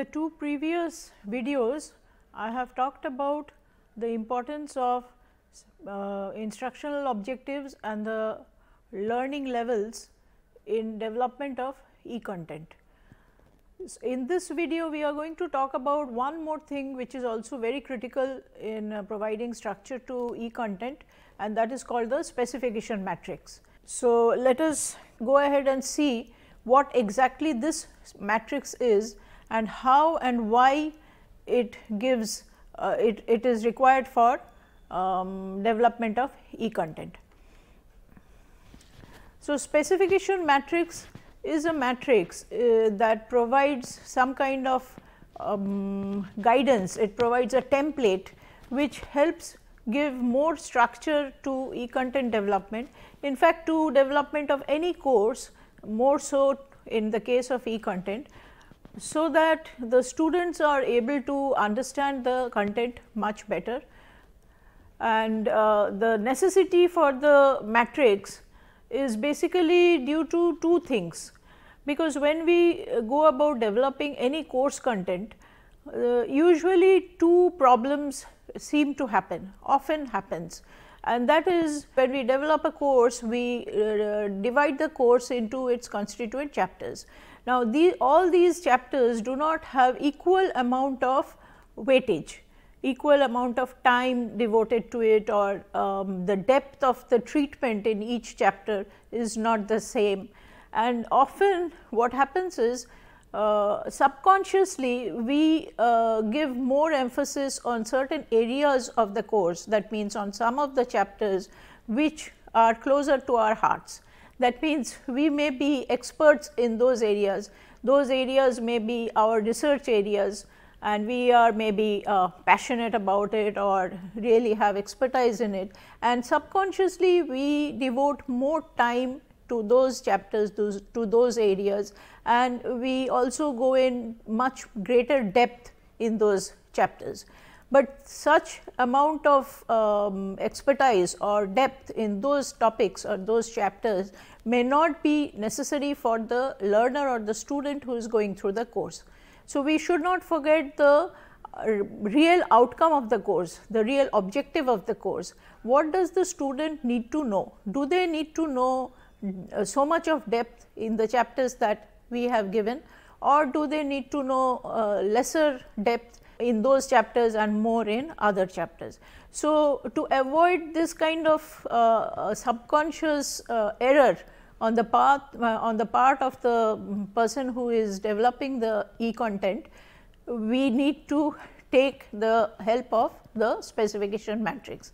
the two previous videos, I have talked about the importance of uh, instructional objectives and the learning levels in development of e-content. In this video, we are going to talk about one more thing which is also very critical in uh, providing structure to e-content and that is called the specification matrix. So, let us go ahead and see what exactly this matrix is and how and why it gives uh, it, it is required for um, development of E content. So, specification matrix is a matrix uh, that provides some kind of um, guidance, it provides a template which helps give more structure to E content development. In fact, to development of any course more so in the case of E content, so that the students are able to understand the content much better and uh, the necessity for the matrix is basically due to two things because when we go about developing any course content uh, usually two problems seem to happen often happens and that is when we develop a course we uh, divide the course into its constituent chapters now, the, all these chapters do not have equal amount of weightage, equal amount of time devoted to it or um, the depth of the treatment in each chapter is not the same. And often what happens is uh, subconsciously we uh, give more emphasis on certain areas of the course that means on some of the chapters which are closer to our hearts. That means we may be experts in those areas. Those areas may be our research areas and we are maybe uh, passionate about it or really have expertise in it. And subconsciously we devote more time to those chapters, those, to those areas and we also go in much greater depth in those chapters. But such amount of um, expertise or depth in those topics or those chapters may not be necessary for the learner or the student who is going through the course. So, we should not forget the uh, real outcome of the course, the real objective of the course. What does the student need to know? Do they need to know uh, so much of depth in the chapters that we have given or do they need to know uh, lesser depth in those chapters and more in other chapters. So, to avoid this kind of uh, uh subconscious uh, error on the path uh, on the part of the person who is developing the e content, we need to take the help of the specification matrix.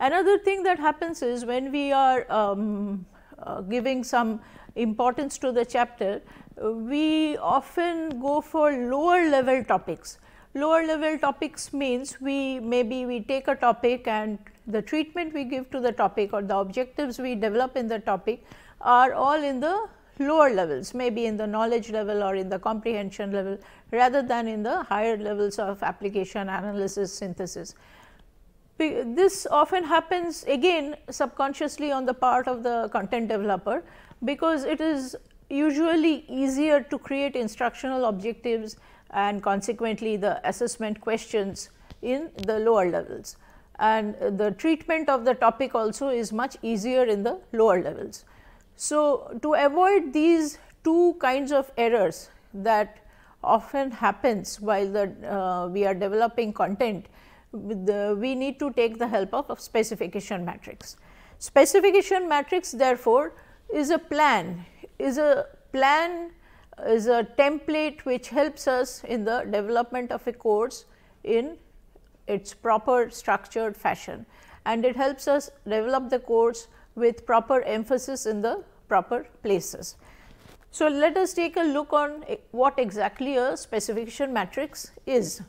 Another thing that happens is when we are um, uh, giving some importance to the chapter, we often go for lower level topics Lower level topics means we maybe we take a topic and the treatment we give to the topic or the objectives we develop in the topic are all in the lower levels maybe in the knowledge level or in the comprehension level rather than in the higher levels of application analysis synthesis. This often happens again subconsciously on the part of the content developer because it is usually easier to create instructional objectives and consequently the assessment questions in the lower levels. And the treatment of the topic also is much easier in the lower levels. So, to avoid these two kinds of errors that often happens while the, uh, we are developing content, the, we need to take the help of, of specification matrix. Specification matrix therefore, is a plan, is a plan is a template which helps us in the development of a course in its proper structured fashion and it helps us develop the course with proper emphasis in the proper places. So, let us take a look on what exactly a specification matrix is.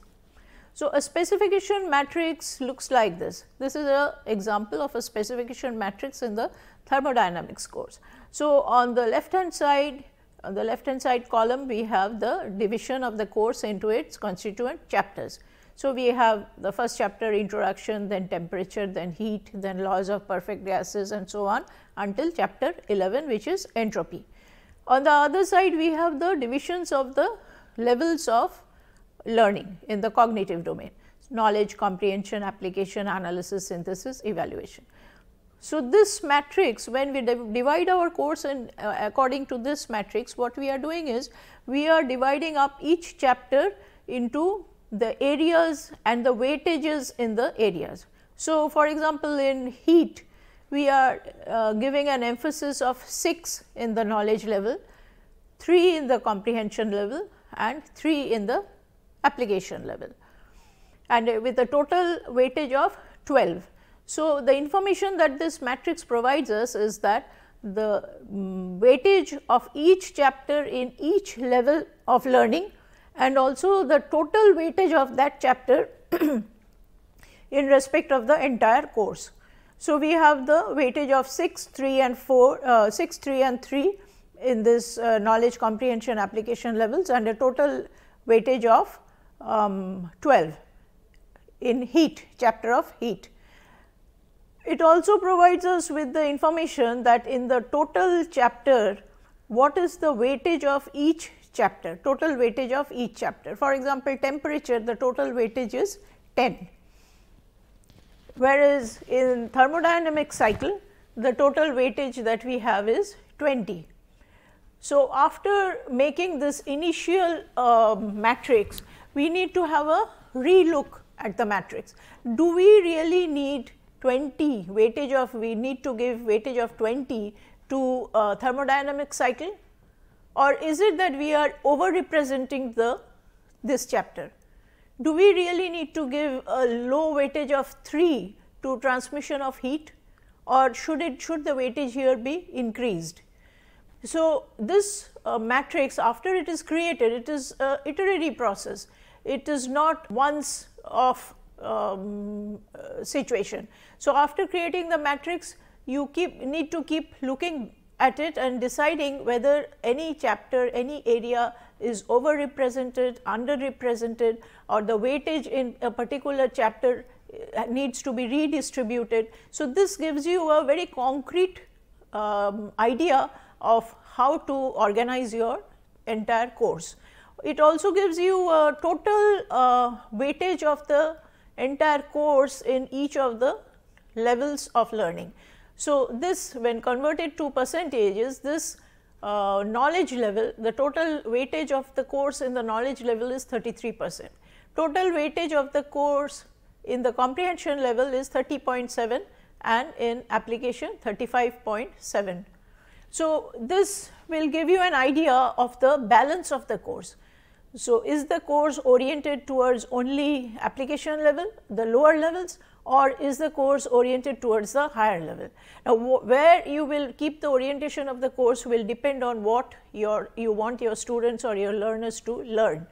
So, a specification matrix looks like this. This is an example of a specification matrix in the thermodynamics course. So, on the left hand side on the left hand side column we have the division of the course into its constituent chapters. So, we have the first chapter introduction, then temperature, then heat, then laws of perfect gases and so on until chapter 11 which is entropy. On the other side we have the divisions of the levels of learning in the cognitive domain, knowledge, comprehension, application, analysis, synthesis, evaluation. So, this matrix when we divide our course in uh, according to this matrix what we are doing is we are dividing up each chapter into the areas and the weightages in the areas. So, for example, in heat we are uh, giving an emphasis of 6 in the knowledge level, 3 in the comprehension level and 3 in the application level and uh, with a total weightage of 12 so, the information that this matrix provides us is that the mm, weightage of each chapter in each level of learning and also the total weightage of that chapter in respect of the entire course. So, we have the weightage of 6, 3 and 4, uh, 6, 3 and 3 in this uh, knowledge comprehension application levels and a total weightage of um, 12 in heat chapter of heat. It also provides us with the information that in the total chapter, what is the weightage of each chapter, total weightage of each chapter. For example, temperature, the total weightage is 10, whereas in thermodynamic cycle, the total weightage that we have is 20. So, after making this initial uh, matrix, we need to have a relook at the matrix. Do we really need 20 weightage of we need to give weightage of 20 to uh, thermodynamic cycle or is it that we are over representing the this chapter. Do we really need to give a low weightage of 3 to transmission of heat or should it should the weightage here be increased. So, this uh, matrix after it is created it is a iterative process it is not once of um, uh, situation. So, after creating the matrix you keep need to keep looking at it and deciding whether any chapter, any area is overrepresented, underrepresented, or the weightage in a particular chapter uh, needs to be redistributed. So, this gives you a very concrete um, idea of how to organize your entire course. It also gives you a total uh, weightage of the entire course in each of the levels of learning. So, this when converted to percentages this uh, knowledge level the total weightage of the course in the knowledge level is 33 percent. Total weightage of the course in the comprehension level is 30.7 and in application 35.7. So, this will give you an idea of the balance of the course. So, is the course oriented towards only application level, the lower levels or is the course oriented towards the higher level. Now, where you will keep the orientation of the course will depend on what your you want your students or your learners to learn.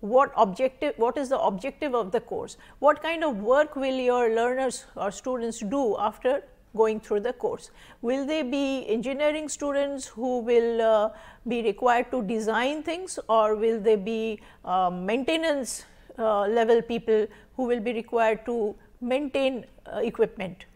What objective, what is the objective of the course? What kind of work will your learners or students do after going through the course. Will they be engineering students who will uh, be required to design things or will they be uh, maintenance uh, level people who will be required to maintain uh, equipment?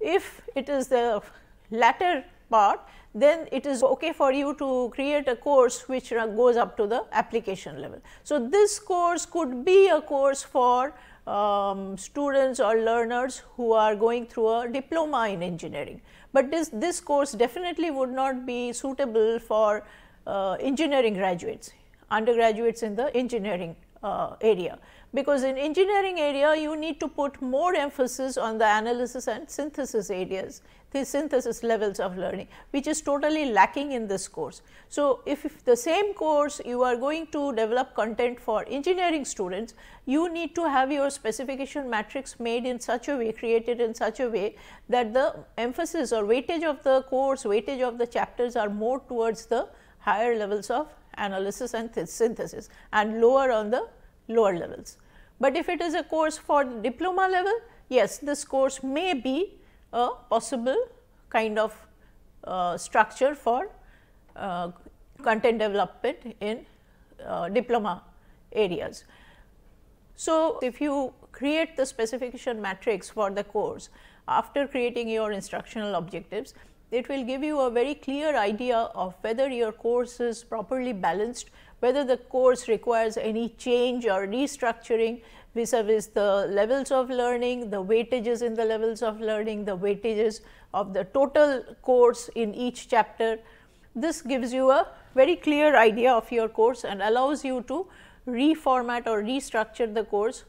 If it is the latter part, then it is okay for you to create a course which goes up to the application level. So, this course could be a course for um, students or learners who are going through a diploma in engineering. But this, this course definitely would not be suitable for uh, engineering graduates, undergraduates in the engineering uh, area. Because in engineering area, you need to put more emphasis on the analysis and synthesis areas the synthesis levels of learning which is totally lacking in this course. So, if, if the same course you are going to develop content for engineering students, you need to have your specification matrix made in such a way created in such a way that the emphasis or weightage of the course, weightage of the chapters are more towards the higher levels of analysis and synthesis and lower on the lower levels. But if it is a course for diploma level, yes this course may be a possible kind of uh, structure for uh, content development in uh, diploma areas. So, if you create the specification matrix for the course after creating your instructional objectives, it will give you a very clear idea of whether your course is properly balanced whether the course requires any change or restructuring vis-a-vis the levels of learning, the weightages in the levels of learning, the weightages of the total course in each chapter. This gives you a very clear idea of your course and allows you to reformat or restructure the course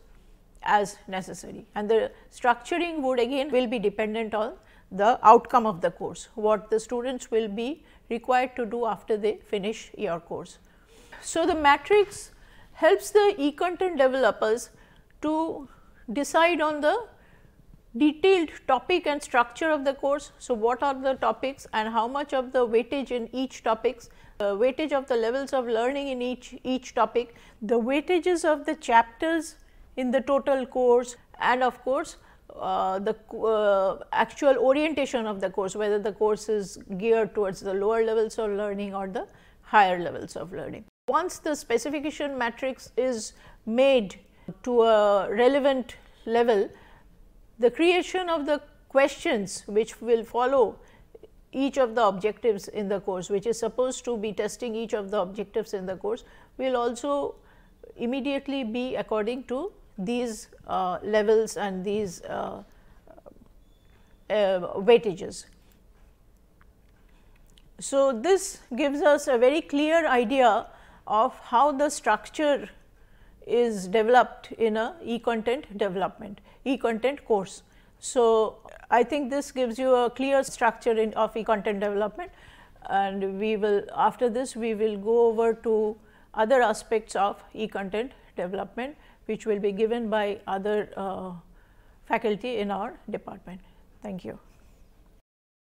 as necessary. And the structuring would again will be dependent on the outcome of the course, what the students will be required to do after they finish your course. So, the matrix helps the e-content developers to decide on the detailed topic and structure of the course. So, what are the topics and how much of the weightage in each topics, uh, weightage of the levels of learning in each, each topic, the weightages of the chapters in the total course and of course, uh, the uh, actual orientation of the course, whether the course is geared towards the lower levels of learning or the higher levels of learning. Once the specification matrix is made to a relevant level, the creation of the questions which will follow each of the objectives in the course, which is supposed to be testing each of the objectives in the course, will also immediately be according to these uh, levels and these uh, uh, weightages. So, this gives us a very clear idea of how the structure is developed in a e-content development, e-content course. So, I think this gives you a clear structure in, of e-content development and we will after this we will go over to other aspects of e-content development which will be given by other uh, faculty in our department. Thank you.